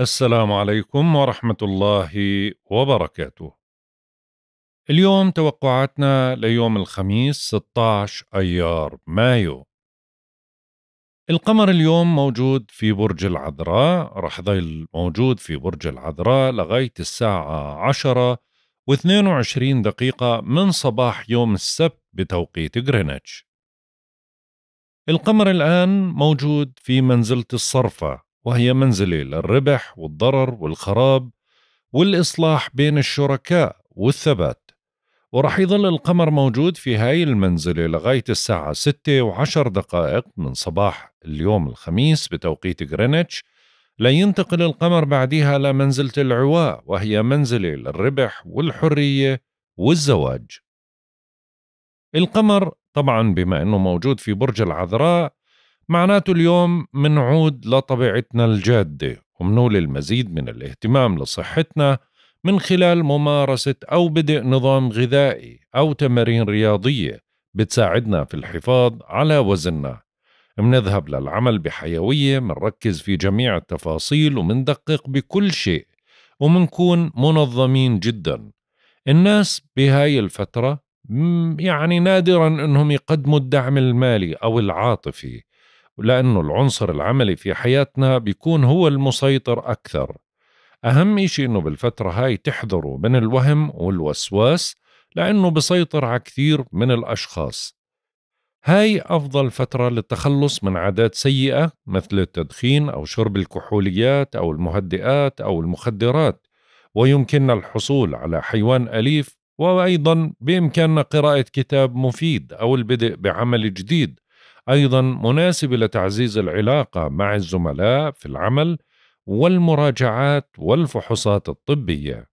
السلام عليكم ورحمة الله وبركاته. اليوم توقعاتنا ليوم الخميس 16 أيار مايو. القمر اليوم موجود في برج العذراء، رح ضل موجود في برج العذراء لغاية الساعة 10 و22 دقيقة من صباح يوم السبت بتوقيت غرينتش. القمر الآن موجود في منزلة الصرفة وهي منزلة للربح والضرر والخراب والإصلاح بين الشركاء والثبات ورح يظل القمر موجود في هاي المنزلة لغاية الساعة 6 وعشر دقائق من صباح اليوم الخميس بتوقيت غرينتش لينتقل القمر بعدها لمنزلة العواء وهي منزلة للربح والحرية والزواج القمر طبعا بما أنه موجود في برج العذراء معناته اليوم منعود لطبيعتنا الجادة ومنول المزيد من الاهتمام لصحتنا من خلال ممارسة أو بدء نظام غذائي أو تمارين رياضية بتساعدنا في الحفاظ على وزننا منذهب للعمل بحيوية منركز في جميع التفاصيل ومندقق بكل شيء ومنكون منظمين جدا الناس بهاي الفترة يعني نادرا انهم يقدموا الدعم المالي او العاطفي لأنه العنصر العملي في حياتنا بيكون هو المسيطر أكثر أهم شيء إنه بالفترة هاي تحذروا من الوهم والوسواس لأنه بسيطر على كثير من الأشخاص هاي أفضل فترة للتخلص من عادات سيئة مثل التدخين أو شرب الكحوليات أو المهدئات أو المخدرات ويمكننا الحصول على حيوان أليف وأيضا بإمكاننا قراءة كتاب مفيد أو البدء بعمل جديد ايضا مناسبه لتعزيز العلاقه مع الزملاء في العمل والمراجعات والفحوصات الطبيه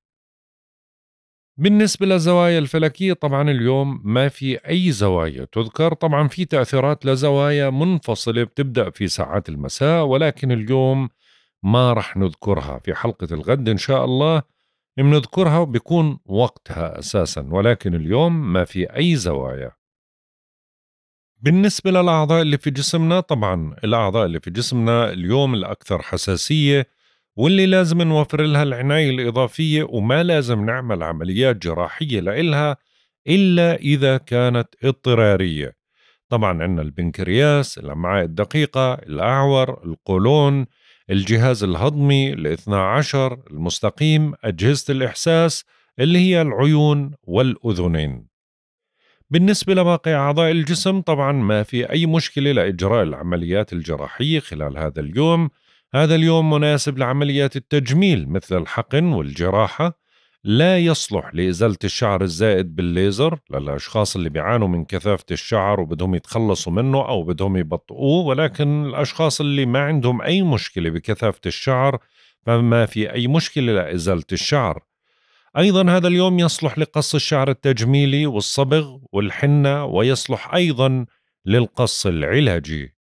بالنسبة للزوايا الفلكية طبعا اليوم ما في أي زوايا تذكر طبعا في تأثيرات لزوايا منفصلة بتبدأ في ساعات المساء ولكن اليوم ما رح نذكرها في حلقة الغد إن شاء الله بنذكرها وبكون وقتها أساسا ولكن اليوم ما في أي زوايا بالنسبة للأعضاء اللي في جسمنا طبعا الأعضاء اللي في جسمنا اليوم الأكثر حساسية واللي لازم نوفر لها العناية الإضافية وما لازم نعمل عمليات جراحية لإلها إلا إذا كانت اضطرارية طبعا عندنا البنكرياس الأمعاء الدقيقة الأعور القولون الجهاز الهضمي الاثنى عشر المستقيم أجهزة الإحساس اللي هي العيون والأذنين بالنسبة لباقي أعضاء الجسم طبعا ما في أي مشكلة لإجراء العمليات الجراحية خلال هذا اليوم هذا اليوم مناسب لعمليات التجميل مثل الحقن والجراحة لا يصلح لإزالة الشعر الزائد بالليزر للأشخاص اللي بيعانوا من كثافة الشعر وبدهم يتخلصوا منه أو بدهم يبطئوه ولكن الأشخاص اللي ما عندهم أي مشكلة بكثافة الشعر فما في أي مشكلة لإزالة الشعر أيضا هذا اليوم يصلح لقص الشعر التجميلي والصبغ والحنة ويصلح أيضا للقص العلاجي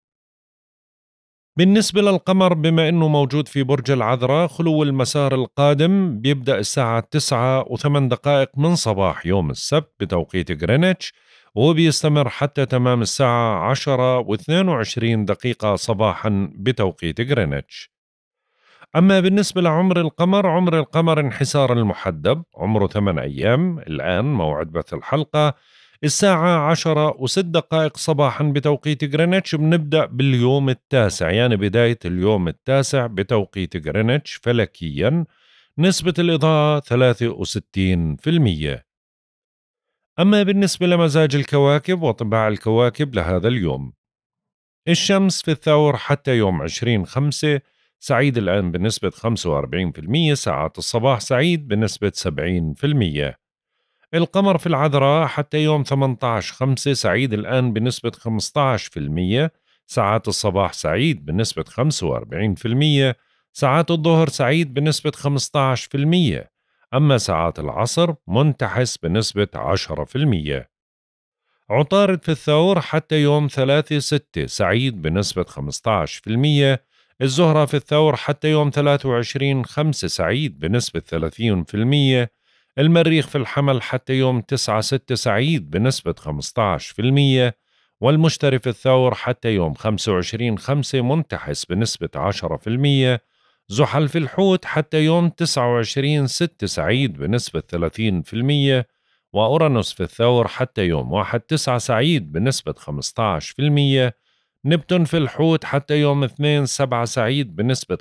بالنسبة للقمر بما أنه موجود في برج العذراء خلو المسار القادم بيبدأ الساعة 9 و8 دقائق من صباح يوم السبت بتوقيت غرينتش وبيستمر حتى تمام الساعة 10 و22 دقيقة صباحا بتوقيت غرينتش أما بالنسبة لعمر القمر عمر القمر انحسار المحدب عمره ثمان أيام الآن موعد بث الحلقة الساعة عشرة وست دقائق صباحا بتوقيت جرينتش بنبدأ باليوم التاسع يعني بداية اليوم التاسع بتوقيت جرينتش فلكيا نسبة الإضاءة 63% أما بالنسبة لمزاج الكواكب وطباع الكواكب لهذا اليوم الشمس في الثور حتى يوم 20 خمسة سعيد الآن بنسبة 45% ساعات الصباح سعيد بنسبة 70% القمر في العذراء حتى يوم 18 5 سعيد الآن بنسبة 15% ساعات الصباح سعيد بنسبة 45% ساعات الظهر سعيد بنسبة 15% أما ساعات العصر منتحس بنسبة 10% عطارد في الثور حتى يوم 3 6 سعيد بنسبة 15% الزهرة في الثور حتى يوم 23 5 سعيد بنسبة 30% المريخ في الحمل حتى يوم 9 6 سعيد بنسبة 15% والمشتري في الثور حتى يوم 25 5 منتحس بنسبة 10% زحل في الحوت حتى يوم 29 6 سعيد بنسبة 30% وأورانوس في الثور حتى يوم 1 9 سعيد بنسبة 15% نبتون في الحوت حتى يوم اثنين سبعة سعيد بنسبة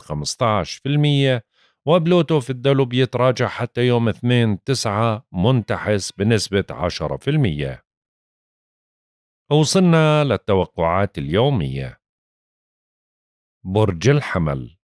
15% وبلوتو في الدلو بيتراجع حتى يوم اثنين تسعة منتحس بنسبة 10% وصلنا للتوقعات اليومية برج الحمل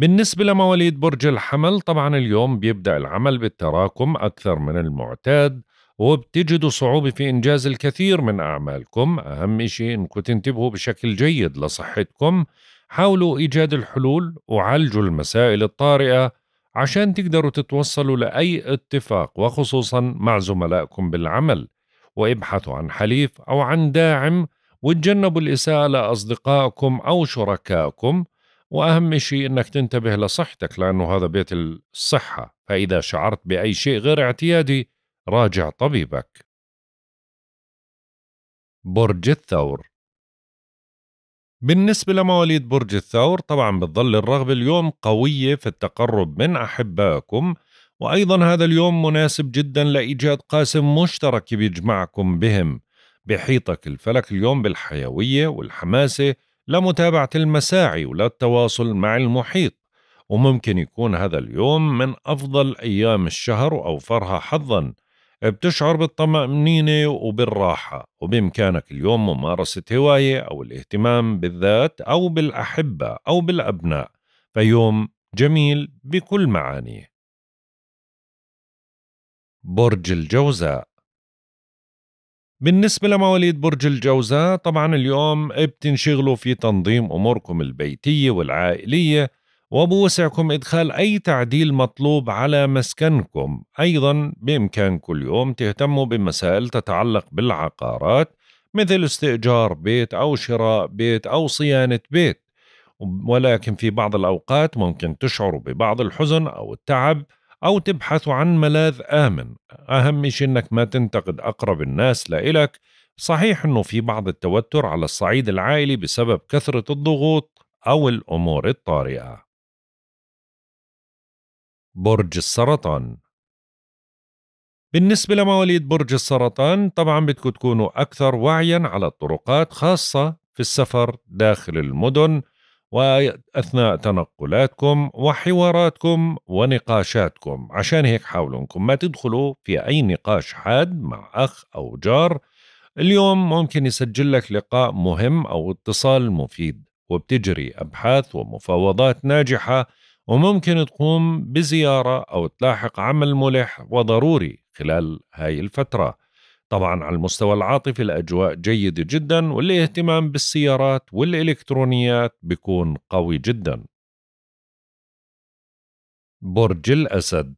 بالنسبة لمواليد برج الحمل طبعا اليوم بيبدأ العمل بالتراكم أكثر من المعتاد وبتجدوا صعوبة في إنجاز الكثير من أعمالكم أهم شيء إنكم تنتبهوا بشكل جيد لصحتكم حاولوا إيجاد الحلول وعالجوا المسائل الطارئة عشان تقدروا تتوصلوا لأي اتفاق وخصوصا مع زملائكم بالعمل وابحثوا عن حليف أو عن داعم وتجنبوا الإساءة لأصدقائكم أو شركائكم وأهم شيء أنك تنتبه لصحتك لأنه هذا بيت الصحة فإذا شعرت بأي شيء غير اعتيادي راجع طبيبك برج الثور بالنسبة لمواليد برج الثور طبعا بتظل الرغبة اليوم قوية في التقرب من أحبائكم وأيضا هذا اليوم مناسب جدا لإيجاد قاسم مشترك بيجمعكم بهم بحيطك الفلك اليوم بالحيوية والحماسة لمتابعة المساعي وللتواصل مع المحيط وممكن يكون هذا اليوم من أفضل أيام الشهر وأوفرها حظا بتشعر بالطمأنينة وبالراحة وبإمكانك اليوم ممارسة هواية أو الاهتمام بالذات أو بالأحبة أو بالأبناء فيوم جميل بكل معانيه برج الجوزاء بالنسبة لمواليد برج الجوزاء طبعا اليوم بتنشغلوا في تنظيم أموركم البيتية والعائلية وبوسعكم إدخال أي تعديل مطلوب على مسكنكم أيضا بإمكانكم يوم تهتموا بمسائل تتعلق بالعقارات مثل استئجار بيت أو شراء بيت أو صيانة بيت ولكن في بعض الأوقات ممكن تشعروا ببعض الحزن أو التعب أو تبحثوا عن ملاذ آمن أهم شيء أنك ما تنتقد أقرب الناس لإلك صحيح أنه في بعض التوتر على الصعيد العائلي بسبب كثرة الضغوط أو الأمور الطارئة برج السرطان بالنسبة لمواليد برج السرطان طبعا بدكم تكونوا أكثر وعيا على الطرقات خاصة في السفر داخل المدن وأثناء تنقلاتكم وحواراتكم ونقاشاتكم عشان هيك حاولوا أنكم ما تدخلوا في أي نقاش حاد مع أخ أو جار اليوم ممكن يسجل لك لقاء مهم أو اتصال مفيد وبتجري أبحاث ومفاوضات ناجحة وممكن تقوم بزيارة أو تلاحق عمل ملح وضروري خلال هاي الفترة طبعا على المستوى العاطفي الأجواء جيدة جدا والاهتمام بالسيارات والإلكترونيات بيكون قوي جدا برج الأسد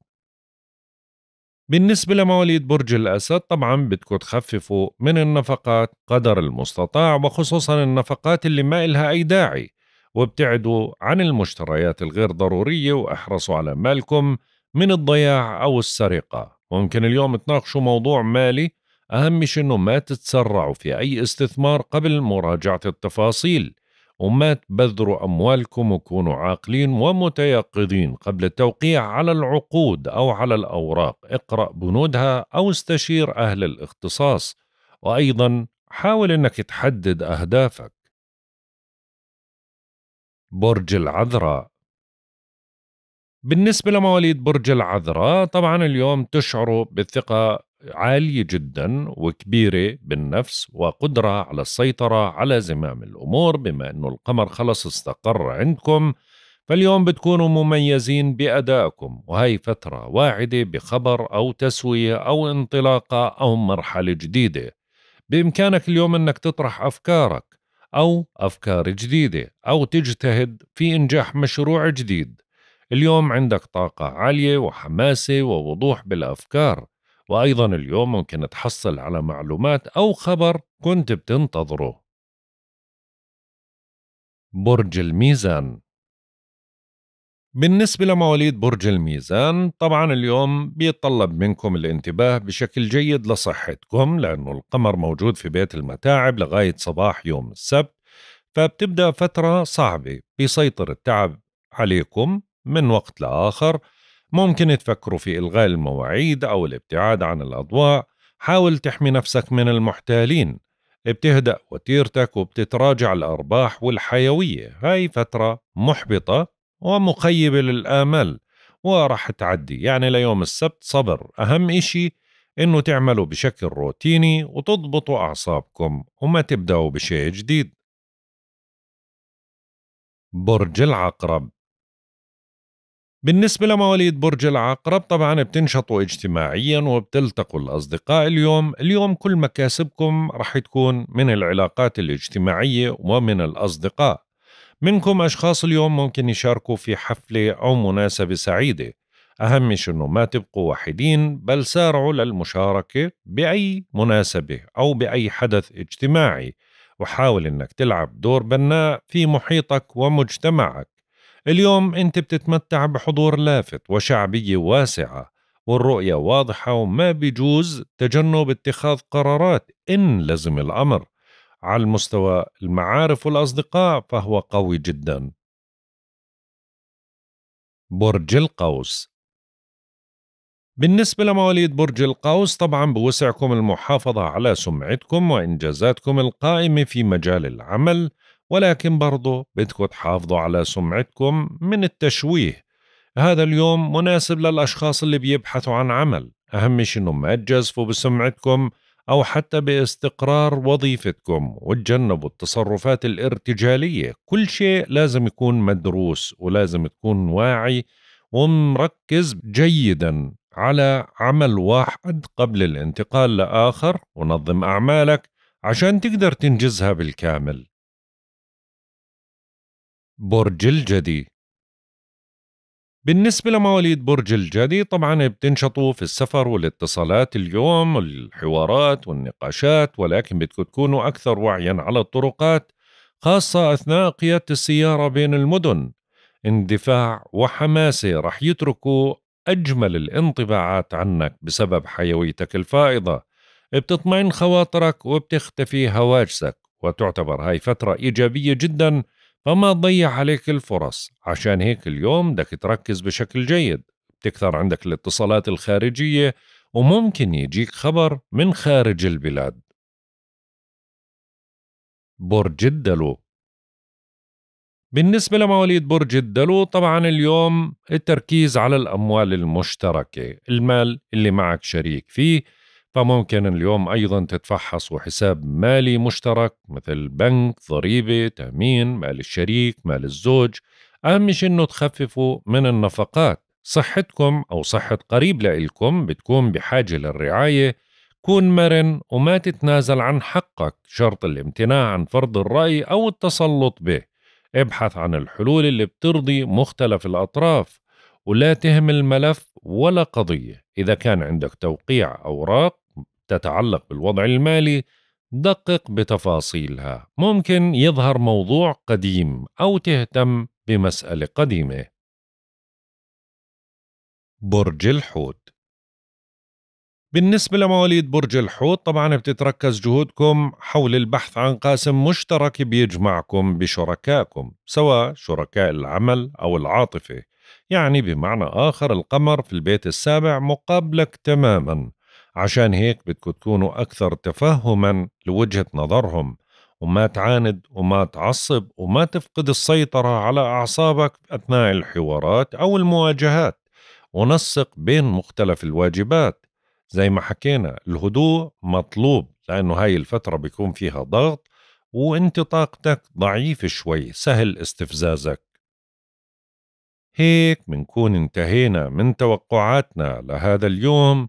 بالنسبة لمواليد برج الأسد طبعا بدكم تخففوا من النفقات قدر المستطاع وخصوصا النفقات اللي ما إلها أي داعي وابتعدوا عن المشتريات الغير ضرورية واحرصوا على مالكم من الضياع أو السرقة ممكن اليوم تناقشوا موضوع مالي أهم شيء أنه ما تتسرعوا في أي استثمار قبل مراجعة التفاصيل وما تبذروا أموالكم وكونوا عاقلين ومتيقظين قبل التوقيع على العقود أو على الأوراق اقرأ بنودها أو استشير أهل الاختصاص وأيضا حاول أنك تحدد أهدافك برج العذراء بالنسبة لمواليد برج العذراء طبعا اليوم تشعروا بثقة عالية جدا وكبيرة بالنفس وقدرة على السيطرة على زمام الأمور بما أنه القمر خلص استقر عندكم فاليوم بتكونوا مميزين بأدائكم وهي فترة واعدة بخبر أو تسوية أو انطلاقة أو مرحلة جديدة بإمكانك اليوم أنك تطرح أفكارك أو أفكار جديدة أو تجتهد في إنجاح مشروع جديد اليوم عندك طاقة عالية وحماسة ووضوح بالأفكار وأيضا اليوم ممكن تحصل على معلومات أو خبر كنت بتنتظره برج الميزان بالنسبة لمواليد برج الميزان طبعا اليوم بيتطلب منكم الانتباه بشكل جيد لصحتكم لأنه القمر موجود في بيت المتاعب لغاية صباح يوم السبت فبتبدأ فترة صعبة بيسيطر التعب عليكم من وقت لآخر ممكن تفكروا في إلغاء المواعيد أو الابتعاد عن الأضواء حاول تحمي نفسك من المحتالين بتهدأ وتيرتك وبتتراجع الأرباح والحيوية هاي فترة محبطة ومخيبة للآمال ورح تعدي يعني ليوم السبت صبر أهم إشي إنه تعملوا بشكل روتيني وتضبطوا أعصابكم وما تبدأوا بشيء جديد برج العقرب بالنسبة لمواليد برج العقرب طبعا بتنشطوا اجتماعيا وبتلتقوا الأصدقاء اليوم اليوم كل مكاسبكم رح تكون من العلاقات الاجتماعية ومن الأصدقاء منكم أشخاص اليوم ممكن يشاركوا في حفلة أو مناسبة سعيدة أهم أهمش أنه ما تبقوا وحيدين بل سارعوا للمشاركة بأي مناسبة أو بأي حدث اجتماعي وحاول أنك تلعب دور بناء في محيطك ومجتمعك اليوم أنت بتتمتع بحضور لافت وشعبية واسعة والرؤية واضحة وما بيجوز تجنب اتخاذ قرارات إن لزم الأمر على المستوى المعارف والأصدقاء فهو قوي جدا برج القوس بالنسبة لمواليد برج القوس طبعا بوسعكم المحافظة على سمعتكم وإنجازاتكم القائمة في مجال العمل ولكن برضو بدكم تحافظوا على سمعتكم من التشويه هذا اليوم مناسب للأشخاص اللي بيبحثوا عن عمل أهم شيء أنه ما تجازفوا بسمعتكم أو حتى باستقرار وظيفتكم وتجنبوا التصرفات الارتجالية كل شيء لازم يكون مدروس ولازم تكون واعي ومركز جيدا على عمل واحد قبل الانتقال لآخر ونظم أعمالك عشان تقدر تنجزها بالكامل برج الجدي بالنسبة لمواليد برج الجدي طبعا بتنشطوا في السفر والاتصالات اليوم الحوارات والنقاشات ولكن بدكم تكونوا أكثر وعيا على الطرقات خاصة أثناء قيادة السيارة بين المدن اندفاع وحماسة رح يتركوا أجمل الانطباعات عنك بسبب حيويتك الفائضة بتطمئن خواطرك وبتختفي هواجسك وتعتبر هاي فترة إيجابية جدا فما تضيع عليك الفرص عشان هيك اليوم بدك تركز بشكل جيد بتكثر عندك الاتصالات الخارجية وممكن يجيك خبر من خارج البلاد برج الدلو بالنسبة لمواليد برج الدلو طبعا اليوم التركيز على الأموال المشتركة المال اللي معك شريك فيه فممكن اليوم أيضا تتفحصوا حساب مالي مشترك مثل بنك ضريبة تأمين مال الشريك مال الزوج أهم شيء أنه تخففوا من النفقات صحتكم أو صحة قريب لإلكم بتكون بحاجة للرعاية كون مرن وما تتنازل عن حقك شرط الامتناع عن فرض الرأي أو التسلط به ابحث عن الحلول اللي بترضي مختلف الأطراف ولا تهم الملف ولا قضية إذا كان عندك توقيع أوراق تتعلق بالوضع المالي دقق بتفاصيلها ممكن يظهر موضوع قديم أو تهتم بمسألة قديمة برج الحوت بالنسبة لمواليد برج الحوت طبعا بتتركز جهودكم حول البحث عن قاسم مشترك بيجمعكم بشركائكم سواء شركاء العمل أو العاطفة يعني بمعنى آخر القمر في البيت السابع مقابلك تماما عشان هيك بدكم تكونوا أكثر تفهما لوجهة نظرهم وما تعاند وما تعصب وما تفقد السيطرة على أعصابك أثناء الحوارات أو المواجهات ونسق بين مختلف الواجبات زي ما حكينا الهدوء مطلوب لأنه هاي الفترة بيكون فيها ضغط وانت طاقتك ضعيف شوي سهل استفزازك هيك منكون انتهينا من توقعاتنا لهذا اليوم